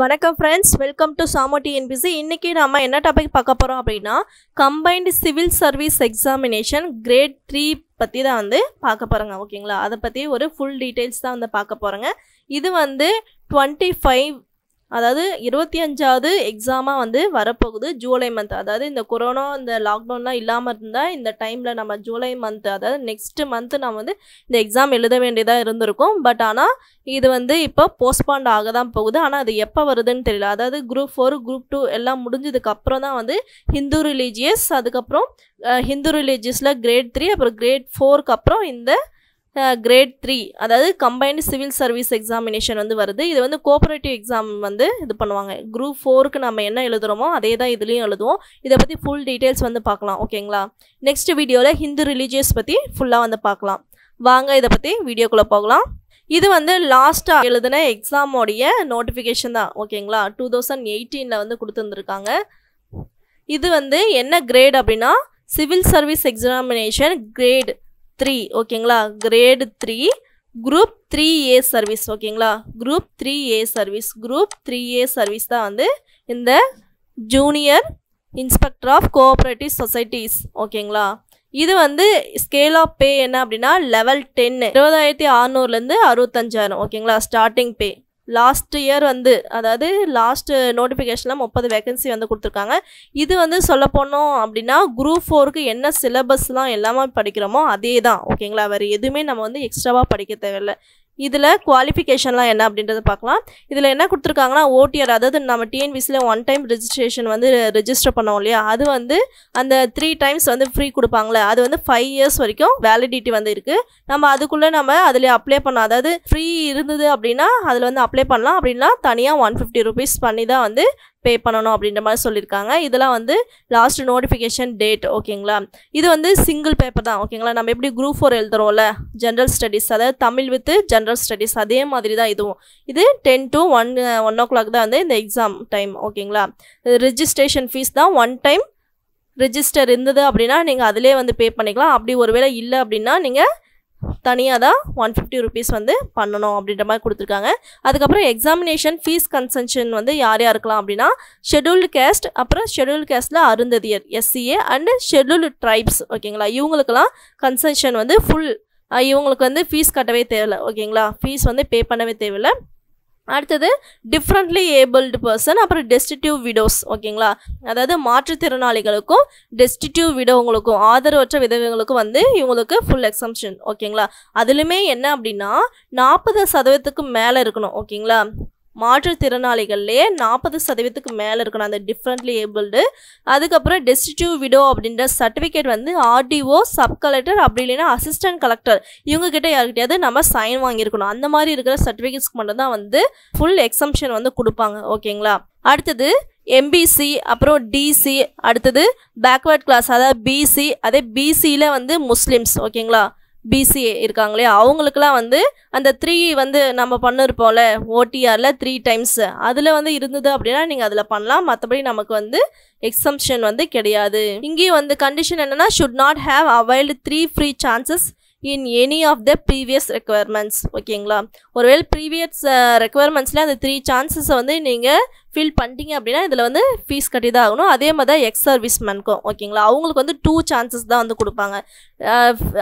வணக்கம் friends welcome to சாமோட்டி NBC இன்றைக்கி நம்ம என்ன டாபிக் பார்க்க போகிறோம் அப்படின்னா combined civil service examination grade three பற்றி தான் வந்து பார்க்க போகிறோங்க ஓகேங்களா அதை பற்றி ஒரு ஃபுல் டீட்டெயில்ஸ் தான் வந்து பார்க்க போகிறோங்க இது வந்து டுவெண்ட்டி ஃபைவ் அதாவது இருபத்தி அஞ்சாவது எக்ஸாமாக வந்து வரப்போகுது ஜூலை மந்த் அதாவது இந்த கொரோனா இந்த லாக்டவுன்லாம் இல்லாமல் இருந்தால் இந்த டைமில் நம்ம ஜூலை மந்த் அதாவது நெக்ஸ்ட் மந்த்து நம்ம வந்து இந்த எக்ஸாம் எழுத வேண்டியதாக இருந்திருக்கும் பட் ஆனால் இது வந்து இப்போ போஸ்ட்பாண்ட் ஆக தான் போகுது ஆனால் அது எப்போ வருதுன்னு தெரியல அதாவது குரூப் ஃபோர் குரூப் டூ எல்லாம் முடிஞ்சதுக்கு அப்புறம் தான் வந்து ஹிந்து ரிலீஜியஸ் அதுக்கப்புறம் ஹிந்து ரிலீஜியஸில் கிரேட் த்ரீ அப்புறம் கிரேட் ஃபோருக்கு அப்புறம் இந்த கிரேட் த்ரீ அதாவது கம்பைன்டு சிவில் சர்வீஸ் எக்ஸாமினேஷன் வந்து வருது இது வந்து கோஆப்ரேட்டிவ் எக்ஸாம் வந்து இது பண்ணுவாங்க குரூப் ஃபோருக்கு நம்ம என்ன எழுதுகிறோமோ அதே தான் இதுலேயும் எழுதுவோம் இதை பற்றி ஃபுல் டீட்டெயில்ஸ் வந்து பார்க்கலாம் ஓகேங்களா நெக்ஸ்ட் வீடியோவில் ஹிந்து ரிலீஜியஸ் பற்றி ஃபுல்லாக வந்து பார்க்கலாம் வாங்க இதை பற்றி வீடியோக்குள்ளே போகலாம் இது வந்து லாஸ்ட்டாக எழுதின எக்ஸாமோடைய நோட்டிஃபிகேஷன் தான் ஓகேங்களா டூ தௌசண்ட் எயிட்டீனில் வந்து கொடுத்துருந்துருக்காங்க இது வந்து என்ன கிரேட் அப்படின்னா civil service examination grade three ஓகேங்களா grade three group three A service ஓகேங்களா group three A service group three A service தான் வந்து இந்த junior inspector of cooperative societies ஓகேங்களா இது வந்து ஸ்கேல் ஆஃப் பே என்ன அப்படின்னா லெவல் டென்னு இருபதாயிரத்தி ஆறுநூறுலேருந்து அறுபத்தஞ்சாயிரம் ஓகேங்களா ஸ்டார்டிங் பே லாஸ்ட் இயர் வந்து அதாவது லாஸ்ட் நோட்டிஃபிகேஷனில் முப்பது வேகன்சி வந்து கொடுத்துருக்காங்க இது வந்து சொல்ல போனோம் அப்படின்னா குரூப் ஃபோருக்கு என்ன சிலபஸ்லாம் எல்லாமே படிக்கிறோமோ அதே தான் ஓகேங்களா வேறு எதுவுமே நம்ம வந்து எக்ஸ்ட்ராவாக படிக்க தேவையில்லை இதில் குவாலிஃபிகேஷன்லாம் என்ன அப்படின்றத பார்க்கலாம் இதில் என்ன கொடுத்துருக்காங்கன்னா ஓடிஆர் அதாவது நம்ம டிஎன்பிசியில் ஒன் டைம் ரிஜிஸ்ட்ரேஷன் வந்து ரெஜிஸ்டர் பண்ணோம் இல்லையா அது வந்து அந்த த்ரீ டைம்ஸ் வந்து ஃப்ரீ கொடுப்பாங்களே அது வந்து ஃபைவ் இயர்ஸ் வரைக்கும் வேலிடிட்டி வந்து இருக்குது நம்ம அதுக்குள்ளே நம்ம அதில் அப்ளை பண்ணோம் அதாவது ஃப்ரீ இருந்தது அப்படின்னா அதில் வந்து அப்ளை பண்ணலாம் அப்படின்னா தனியாக ஒன் ஃபிஃப்டி ருபீஸ் பண்ணி தான் வந்து பே பண்ணணும் அப்படின்ற மாதிரி சொல்லியிருக்காங்க இதெல்லாம் வந்து லாஸ்ட் நோட்டிஃபிகேஷன் டேட் ஓகேங்களா இது வந்து சிங்கிள் பேப்பர் தான் ஓகேங்களா நம்ம எப்படி குரூப் ஃபோர் எழுதுறோம்ல ஜென்ரல் ஸ்டடீஸ் அதாவது தமிழ் வித் ஜென்ரல் ஸ்டடீஸ் அதே மாதிரி தான் இதுவும் இது ten to one one o'clock தான் வந்து இந்த எக்ஸாம் டைம் ஓகேங்களா ரிஜிஸ்ட்ரேஷன் ஃபீஸ் தான் ஒன் டைம் ரிஜிஸ்டர் இருந்தது அப்படின்னா நீங்கள் அதிலே வந்து பே பண்ணிக்கலாம் அப்படி ஒருவேளை இல்லை அப்படின்னா நீங்கள் தனியாக தான் ஒன் ஃபிஃப்டி ருபீஸ் வந்து பண்ணணும் அப்படின்ற மாதிரி கொடுத்துருக்காங்க அதுக்கப்புறம் எக்ஸாமினேஷன் ஃபீஸ் கன்சன்ஷன் வந்து யார் யாருக்கலாம் அப்படின்னா ஷெடியூல்டு கேஸ்ட் அப்புறம் ஷெடியூல்டு கேஸ்ட்டில் Arunthathiyar SCA and scheduled tribes ஓகேங்களா இவங்களுக்கெல்லாம் கன்சன்ஷன் வந்து ஃபுல் இவங்களுக்கு வந்து ஃபீஸ் கட்டவே தேவையில்லை ஓகேங்களா ஃபீஸ் வந்து பே பண்ணவே தேவையில்லை அடுத்தது டிஃப்ரெண்ட்லி ஏபிள்டு பர்சன் அப்புறம் டெஸ்டிடியூவ் விடோஸ் ஓகேங்களா அதாவது மாற்றுத்திறனாளிகளுக்கும் டெஸ்டிடியூ விடோவங்களுக்கும் ஆதரவற்ற விதவைகளுக்கும் வந்து இவங்களுக்கு ஃபுல் எக்ஸம்ஷன் ஓகேங்களா அதுலேயுமே என்ன அப்படின்னா நாற்பது சதவீதத்துக்கு மேலே இருக்கணும் ஓகேங்களா மாற்றுத்திறனாளிகள்லேயே நாற்பது சதவீதத்துக்கு மேலே இருக்கணும் அந்த டிஃப்ரெண்ட்லி ஏபிள்டு அதுக்கப்புறம் டெஸ்டிடியூ விடோ அப்படின்ற சர்டிஃபிகேட் வந்து ஆர்டிஓ சப் கலெக்டர் அப்படி இல்லைன்னா அசிஸ்டன்ட் கலெக்டர் இவங்ககிட்ட யாருக்கிட்டையாவது நம்ம சைன் வாங்கியிருக்கணும் அந்த மாதிரி இருக்கிற சர்டிஃபிகேட்ஸ்க்கு மட்டும் தான் வந்து ஃபுல் எக்ஸம்ஷன் வந்து கொடுப்பாங்க ஓகேங்களா அடுத்தது எம்பிசி அப்புறம் டிசி அடுத்தது பேக்வேர்ட் கிளாஸ் அதாவது பிசி அதே பிசியில் வந்து முஸ்லீம்ஸ் ஓகேங்களா இருக்காங்க இருக்காங்களே அவங்களுக்குலாம் வந்து அந்த த்ரீ வந்து நம்ம பண்ணிருப்போம்ல ஓடிஆரில் த்ரீ டைம்ஸ் அதில் வந்து இருந்தது அப்படின்னா நீங்கள் அதில் பண்ணலாம் மற்றபடி நமக்கு வந்து எக்ஸம்ஷன் வந்து கிடையாது இங்கேயும் வந்து கண்டிஷன் என்னென்னா should not have availed three free chances in any of the previous requirements ஓகேங்களா ஒருவேளை ப்ரீவியஸ் ரெக்குவயர்மெண்ட்ஸில் uh, அந்த த்ரீ சான்சஸை வந்து நீங்கள் ஃபில் பண்ணிட்டீங்க அப்படின்னா இதில் வந்து ஃபீஸ் கட்டி தான் ஆகணும் அதே மாதிரி தான் எக்ஸ் சர்வீஸ் மேனுக்கும் ஓகேங்களா அவங்களுக்கு வந்து டூ சான்சஸ் தான் வந்து கொடுப்பாங்க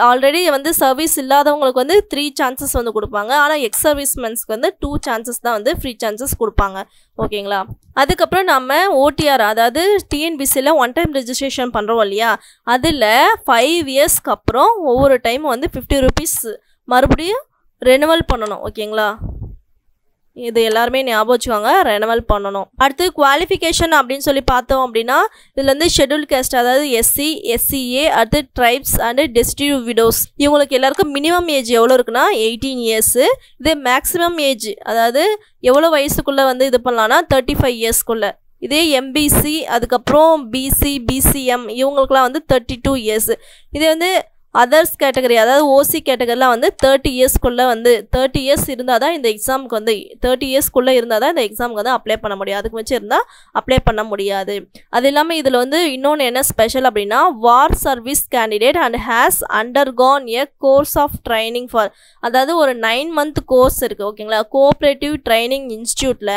ஆல்ரெடி வந்து சர்வீஸ் இல்லாதவங்களுக்கு வந்து த்ரீ சான்சஸ் வந்து கொடுப்பாங்க ஆனால் எக்ஸ் சர்வீஸ் மேன்ஸ்க்கு வந்து டூ சான்சஸ் தான் வந்து ஃப்ரீ சான்சஸ் கொடுப்பாங்க ஓகேங்களா அதுக்கப்புறம் நம்ம ஓடிஆர் அதாவது டிஎன்பிசியில் ஒன் டைம் ரிஜிஸ்ட்ரேஷன் பண்ணுறோம் இல்லையா அதில் ஃபைவ் இயர்ஸ்க்கு அப்புறம் ஒவ்வொரு டைமும் வந்து ஃபிஃப்டி ருபீஸ் மறுபடியும் ரெனுவல் பண்ணணும் ஓகேங்களா இது எல்லாருமே ஞாபகம் வச்சுவாங்க ரெனவல் பண்ணணும் அடுத்து குவாலிஃபிகேஷன் அப்படின்னு சொல்லி பார்த்தோம் அப்படின்னா இதில் வந்து ஷெடியூல் கேஸ்ட் அதாவது எஸ்சி எஸ்சிஏ அடுத்து ட்ரைப்ஸ் அண்டு டெஸ்டிவ் விடோஸ் இவங்களுக்கு எல்லாருக்கும் மினிமம் ஏஜ் எவ்வளோ இருக்குன்னா எயிட்டீன் இயர்ஸு இதே மேக்ஸிமம் ஏஜ் அதாவது எவ்வளோ வயசுக்குள்ளே வந்து இது பண்ணலான்னா தேர்ட்டி ஃபைவ் இயர்ஸ்க்குள்ளே இதே எம்பிசி அதுக்கப்புறம் பிசி பிசிஎம் இவங்களுக்குலாம் வந்து தேர்ட்டி டூ இயர்ஸ் இதே வந்து அதர்ஸ் கேட்டகரி அதாவது ஓசி கேட்டகரிலாம் வந்து தேர்ட்டி இயர்ஸ்க்குள்ளே வந்து தேர்ட்டி இயர்ஸ் இருந்தால் தான் இந்த எக்ஸாமுக்கு வந்து தேர்ட்டி இயர்ஸ்க்குள்ளே இருந்தால் தான் இந்த எக்ஸாமுக்கு வந்து அப்ளை பண்ண முடியும் அதுக்கு வச்சு இருந்தால் அப்ளை பண்ண முடியாது அது இல்லாமல் இதில் வந்து இன்னொன்று என்ன ஸ்பெஷல் அப்படின்னா war service candidate and has undergone a course of training for அதாவது ஒரு நைன் மந்த் கோர்ஸ் இருக்குது ஓகேங்களா கோஆப்ரேட்டிவ் ட்ரைனிங் இன்ஸ்டியூட்டில்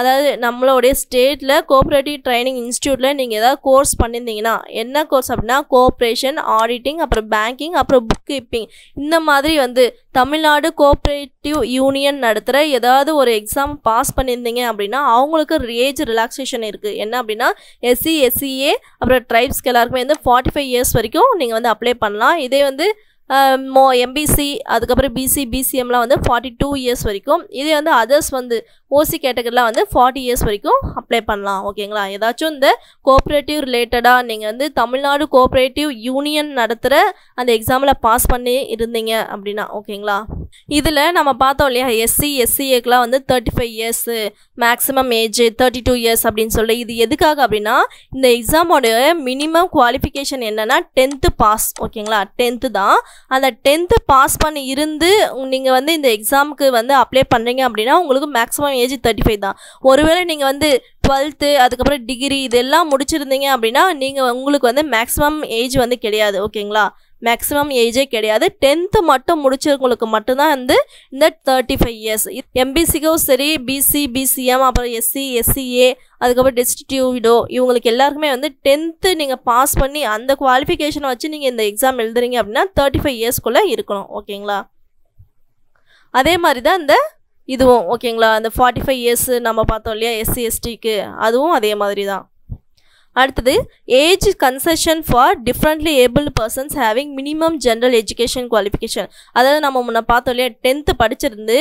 அதாவது நம்மளுடைய ஸ்டேட்டில் கோஆப்ரேட்டிவ் ட்ரைனிங் இன்ஸ்டியூட்டில் நீங்கள் ஏதாவது கோர்ஸ் பண்ணியிருந்தீங்கன்னா என்ன கோர்ஸ் அப்படின்னா கோஆப்ரேஷன் ஆடிட்டிங் அப்புறம் பேங்கிங் அப்புறம் புக் கீப்பிங் இந்த மாதிரி வந்து தமிழ்நாடு கோஆப்ரேட்டிவ் யூனியன் நடத்துகிற ஏதாவது ஒரு எக்ஸாம் பாஸ் பண்ணியிருந்தீங்க அப்படின்னா அவங்களுக்கு ஏஜ் ரிலாக்ஸேஷன் இருக்குது என்ன அப்படின்னா எஸ்சி எஸ்சிஏ e அப்புறம் ட்ரைப்ஸ்க்கு எல்லாருக்குமே வந்து ஃபார்ட்டி ஃபைவ் இயர்ஸ் வரைக்கும் நீங்கள் வந்து அப்ளை பண்ணலாம் இதே வந்து மோ எம்பிசி அதுக்கப்புறம் பிசி பிசிஎம்லாம் வந்து ஃபார்ட்டி டூ இயர்ஸ் வரைக்கும் இதே வந்து அதர்ஸ் வந்து ஓசி கேட்டகரியெலாம் வந்து ஃபார்ட்டி இயர்ஸ் வரைக்கும் அப்ளை பண்ணலாம் ஓகேங்களா ஏதாச்சும் இந்த கோஆப்ரேட்டிவ் ரிலேட்டடாக நீங்கள் வந்து தமிழ்நாடு கோஆப்ரேட்டிவ் யூனியன் நடத்துகிற அந்த எக்ஸாமில் பாஸ் பண்ணி இருந்தீங்க அப்படின்னா ஓகேங்களா இதில் நம்ம பார்த்தோம் இல்லையா எஸ்சி எஸ்சிஏக்கெலாம் வந்து thirty five years maximum age thirty two years அப்படின்னு சொல்லி இது எதுக்காக அப்படின்னா இந்த எக்ஸாமோட மினிமம் குவாலிஃபிகேஷன் என்னென்னா டென்த்து பாஸ் ஓகேங்களா டென்த்து தான் அந்த டென்த்து பாஸ் பண்ணி இருந்து நீங்கள் வந்து இந்த எக்ஸாமுக்கு வந்து அப்ளை பண்ணுறீங்க அப்படின்னா உங்களுக்கு மேக்ஸிமம் எல்லாருக்கும் ஏஜ் தேர்ட்டி ஃபைவ் தான் ஒருவேளை நீங்கள் வந்து டுவெல்த்து அதுக்கப்புறம் டிகிரி இதெல்லாம் முடிச்சிருந்தீங்க அப்படின்னா நீங்கள் உங்களுக்கு வந்து மேக்ஸிமம் ஏஜ் வந்து கிடையாது ஓகேங்களா மேக்ஸிமம் ஏஜே கிடையாது டென்த்து மட்டும் முடிச்சவங்களுக்கு மட்டும்தான் வந்து இந்த தேர்ட்டி ஃபைவ் இயர்ஸ் எம்பிசிக்கும் சரி பிசி பிசிஎம் அப்புறம் எஸ்சி எஸ்சிஏ அதுக்கப்புறம் டிஸ்டிடியூடோ இவங்களுக்கு எல்லாருக்குமே வந்து டென்த்து நீங்கள் பாஸ் பண்ணி அந்த குவாலிஃபிகேஷனை வச்சு நீங்கள் இந்த எக்ஸாம் எழுதுறீங்க அப்படின்னா தேர்ட்டி ஃபைவ் இயர்ஸ்க்குள்ளே இருக்கணும் ஓகேங்களா அதே மாதிரி தான் இந்த இதுவும் ஓகேங்களா அந்த ஃபார்ட்டி ஃபைவ் இயர்ஸு நம்ம பார்த்தோம் இல்லையா எஸ்சி எஸ்டிக்கு அதுவும் அதே மாதிரி தான் அடுத்தது age concession for differently able persons having minimum general education qualification அதாவது நம்ம முன்ன பார்த்தோம் இல்லையா டென்த்து படிச்சிருந்து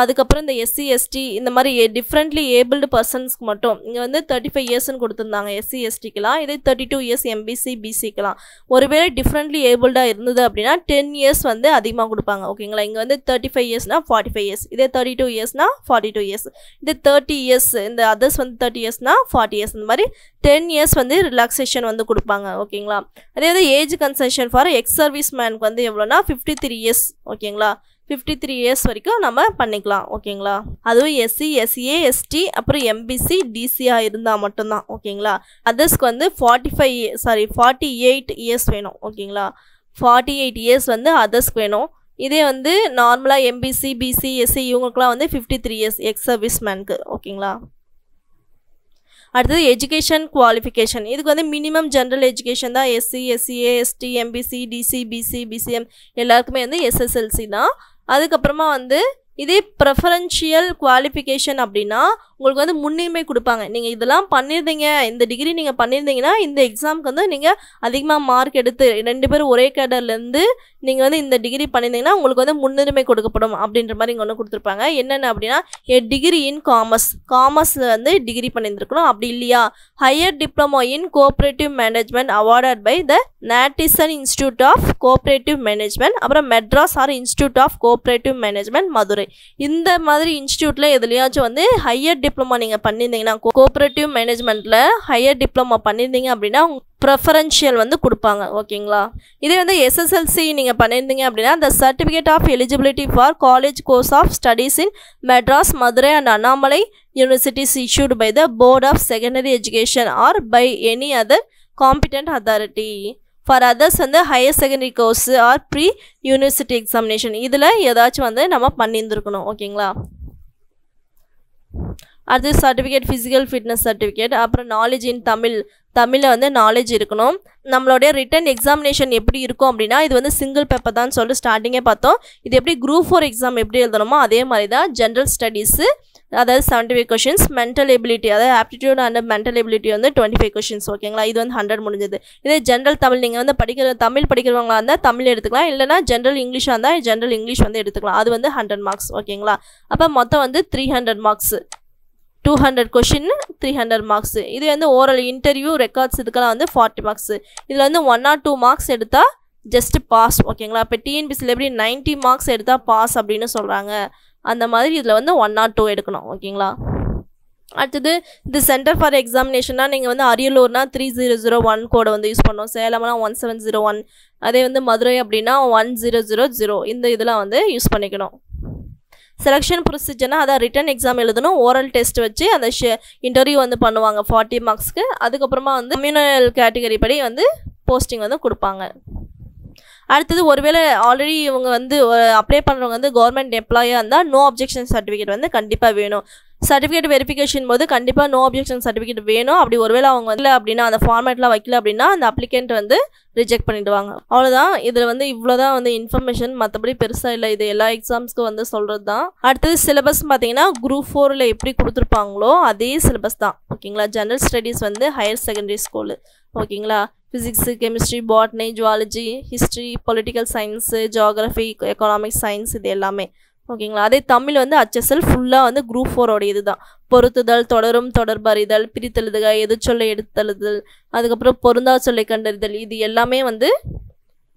அதுக்கப்புறம் இந்த எஸ்சி எஸ்டி இந்த மாதிரி டிஃப்ரெண்ட்லி ஏபிள்டு பர்சன்ஸ்க்கு மட்டும் இங்கே வந்து தேர்ட்டி ஃபைவ் இயர்ஸ்னு கொடுத்துருந்தாங்க எஸ்சி எஸ்டிக்கெலாம் இதே தேர்ட்டி டூ இயர்ஸ் எம்பிசி பிசிக்கெலாம் ஒருவேளை டிஃப்ரெண்ட்லி ஏபிள்டாக இருந்தது அப்படின்னா டென் இயர்ஸ் வந்து அதிகமாக கொடுப்பாங்க ஓகேங்களா இங்கே வந்து தேர்ட்டி ஃபைவ் இயர்ஸ்னால் ஃபார்ட்டி ஃபைவ் இயர்ஸ் இதே தேர்ட்டி டூ இயர்ஸ்னால் ஃபார்ட்டி டூ இயர்ஸ் இதே தேர்ட்டி இயர்ஸ் இந்த அதர்ஸ் வந்து தேர்ட்டி இயர்ஸ்னால் ஃபார்ட்டி இயர்ஸ் இந்த மாதிரி டென் இயர்ஸ் வந்து ரிலாக்ஸேஷன் வந்து கொடுப்பாங்க ஓகேங்களா அதே வந்து age concession for ex service மேனுக்கு வந்து எவ்வளோனா ஃபிஃப்டி த்ரீ இயர்ஸ் ஓகேங்களா ஃபிஃப்டி த்ரீ இயர்ஸ் வரைக்கும் நம்ம பண்ணிக்கலாம் ஓகேங்களா அதுவும் எஸ்சி எஸ்சிஏ எஸ்டி அப்புறம் எம்பிசி டிசியாக இருந்தால் மட்டும்தான் ஓகேங்களா அதர்ஸ்க்கு வந்து forty five sorry forty eight years வேணும் ஓகேங்களா ஃபார்ட்டி எயிட் இயர்ஸ் வந்து அதர்ஸ்க்கு வேணும் இதே வந்து நார்மலாக எம்பிசி பிசி எஸ்சி e, இவங்களுக்குலாம் வந்து fifty three years ex service மேனுக்கு ஓகேங்களா அடுத்தது எஜுகேஷன் குவாலிஃபிகேஷன் இதுக்கு வந்து மினிமம் ஜென்ரல் எஜுகேஷன் தான் SC SCA ST MBC DC BC BCM எல்லாருக்குமே வந்து எஸ்எஸ்எல்சி தான் அதுக்கப்புறமா வந்து இதே ப்ரெஃபரன்ஷியல் குவாலிஃபிகேஷன் அப்படின்னா உங்களுக்கு வந்து முன்னுரிமை கொடுப்பாங்க நீங்கள் இதெல்லாம் பண்ணியிருந்தீங்க இந்த டிகிரி நீங்கள் பண்ணியிருந்தீங்கன்னா இந்த எக்ஸாமுக்கு வந்து நீங்கள் அதிகமாக மார்க் எடுத்து ரெண்டு பேரும் ஒரே கேடர்லேருந்து நீங்கள் வந்து இந்த டிகிரி பண்ணியிருந்தீங்கன்னா உங்களுக்கு வந்து முன்னுரிமை கொடுக்கப்படும் அப்படின்ற மாதிரி இங்கே ஒன்று கொடுத்துருப்பாங்க என்னென்ன அப்படின்னா என் டிகிரி இன் காமர்ஸ் காமர்ஸில் வந்து டிகிரி பண்ணியிருந்துருக்கணும் அப்படி இல்லையா higher diploma in cooperative management awarded by the national institute of cooperative management அப்புறம் Madras or institute of cooperative management Madurai இந்த மாதிரி இன்ஸ்டியூட்டில் எதுலையாச்சும் வந்து ஹையர் டிப்ளமா நீங்கள் பண்ணியிருந்தீங்கன்னா கோஆபரேட்டிவ் மேனேஜ்மெண்ட்டில் ஹையர் டிப்ளமா பண்ணியிருந்தீங்க அப்படின்னா ப்ரெஃபரன்ஷியல் வந்து கொடுப்பாங்க ஓகேங்களா இதே வந்து எஸ்எஸ்எல்சி நீங்கள் பண்ணியிருந்தீங்க அப்படின்னா இந்த certificate of eligibility for college course of studies in Madras Madurai and Annamalai universities issued by the board of secondary education or by any other competent authority for others வந்து higher secondary course or pre university examination இதில் ஏதாச்சும் வந்து நம்ம பண்ணியிருந்துருக்கணும் ஓகேங்களா அடுத்து certificate physical fitness certificate அப்புறம் knowledge in Tamil தமிழில் வந்து நாலேஜ் இருக்கணும் நம்மளுடைய ரிட்டன் எக்ஸாமினேஷன் எப்படி இருக்கும் அப்படின்னா இது வந்து சிங்கிள் பேப்பர் தான் சொல்லிட்டு ஸ்டார்டிங்கே பார்த்தோம் இது எப்படி குரூப் ஃபோர் எக்ஸாம் எப்படி எழுதணுமோ அதே மாதிரி தான் ஜென்ரல் ஸ்டடீஸு அதாவது seventy five questions mental ability அதாவது ஆப்டிடியூட் அண்ட் மென்டல் எபிலிட்டி வந்து டுவெண்ட்டி ஃபைவ் கொஷின்ஸ் ஓகேங்களா இது வந்து ஹண்ட்ரட் முடிஞ்சது இதே ஜென்ரல் தமிழ் நீங்கள் வந்து படிக்கிற தமிழ் படிக்கிறவங்களா இருந்தால் தமிழ் எடுத்துக்கலாம் இல்லைனா ஜென்ரல் இங்கிலீஷாக இருந்தால் ஜென்ரல் இங்கிலீஷ் வந்து எடுத்துக்கலாம் அது வந்து ஹண்ட்ரட் மார்க்ஸ் ஓகேங்களா அப்போ மொத்தம் வந்து three hundred marks two hundred question three hundred marks இது வந்து ஓரல் இன்டர்வியூ ரெக்கார்ட்ஸ் இதுக்கெல்லாம் வந்து ஃபார்ட்டி மார்க்ஸ் இதில் வந்து ஒன் ஆர் டூ மார்க்ஸ் எடுத்தால் ஜஸ்ட் பாஸ் ஓகேங்களா இப்போ டிஎன்பிசியில் எப்படி நைன்ட்டி மார்க்ஸ் எடுத்தால் பாஸ் அப்படின்னு சொல்கிறாங்க அந்த மாதிரி இதில் வந்து ஒன் ஆர் டூ எடுக்கணும் ஓகேங்களா அடுத்தது இந்த சென்டர் ஃபார் எக்ஸாமினேஷன்னா நீங்கள் வந்து அரியலூர்னா த்ரீ ஜீரோ ஜீரோ ஒன் கோடை வந்து யூஸ் பண்ணணும் சேலம்னா ஒன் செவன் ஜீரோ ஒன் அதே வந்து மதுரை அப்படின்னா ஒன் ஜீரோ ஜீரோ ஜீரோ இந்த இதெல்லாம் வந்து யூஸ் பண்ணிக்கணும் செலெக்ஷன் ப்ரொசீஜர்னா அதான் ரிட்டன் எக்ஸாம் எழுதணும் ஓரல் டெஸ்ட் வச்சு அந்த இன்டர்வியூ வந்து பண்ணுவாங்க ஃபார்ட்டி மார்க்ஸ்க்கு அதுக்கப்புறமா வந்து கம்யூனல் கேட்டகரி படி வந்து போஸ்டிங் வந்து கொடுப்பாங்க அடுத்தது ஒருவேளை ஆல்ரெடி இவங்க வந்து அப்ளை பண்ணுறவங்க வந்து கவர்மெண்ட் எம்ப்ளாயாக இருந்தால் நோ அப்ஜெக்ஷன் சர்டிஃபிகேட் வந்து கண்டிப்பாக வேணும் சர்டிஃபிகேட் வெரிஃபிகேஷன் போது கண்டிப்பாக நோ அப்ஜெக்ஷன் சர்டிஃபிகேட் வேணும் அப்படி ஒருவேளை அவங்க வந்து அப்படின்னா அந்த ஃபார்மேட்லாம் வைக்கல அப்படின்னா அந்த அப்ளிகேண்ட் வந்து ரிஜெக்ட் பண்ணிடுவாங்க அவ்வளோதான் இதில் வந்து இவ்வளோதான் வந்து இன்ஃபர்மேஷன் மற்றபடி பெருசாக இல்லை இது எல்லா எக்ஸாம்ஸ்க்கு வந்து சொல்கிறது தான் அடுத்தது சிலபஸ் பார்த்தீங்கன்னா குரூப் ஃபோரில் எப்படி கொடுத்துருப்பாங்களோ அதே சிலபஸ் தான் ஓகேங்களா ஜென்ரல் ஸ்டடீஸ் வந்து ஹையர் செகண்டரி ஸ்கூலு ஓகேங்களா physics chemistry botany zoology history political science geography economics science இது எல்லாமே ஓகேங்களா அதே தமிழ் வந்து அச்சசல் ஃபுல்லாக வந்து குரூப் ஃபோரோட இது தான் பொருத்துதல் தொடரும் தொடர்பறிதல் பிரித்தெழுதுக சொல்ல எடுத்தழுதல் அதுக்கப்புறம் பொருந்தா சொல்லை கண்டறிதல் இது எல்லாமே வந்து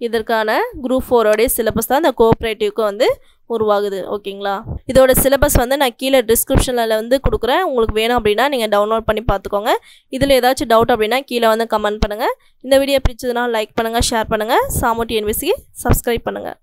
இதற்கான குரூப் ஃபோரோடைய சிலபஸ் தான் இந்த கோஆப்ரேட்டிவ்க்கு வந்து உருவாகுது ஓகேங்களா இதோட சிலபஸ் வந்து நான் கீழே டிஸ்கிரிப்ஷனில் வந்து கொடுக்குறேன் உங்களுக்கு வேணும் அப்படின்னா நீங்கள் டவுன்லோட் பண்ணி பார்த்துக்கோங்க இதில் ஏதாச்சும் டவுட் அப்படின்னா கீழே வந்து கமெண்ட் பண்ணுங்கள் இந்த வீடியோ பிடிச்சதுன்னா லைக் பண்ணுங்கள் ஷேர் பண்ணுங்கள் சாமோட்டி என்பிசிக்கு சப்ஸ்கிரைப் பண்ணுங்கள்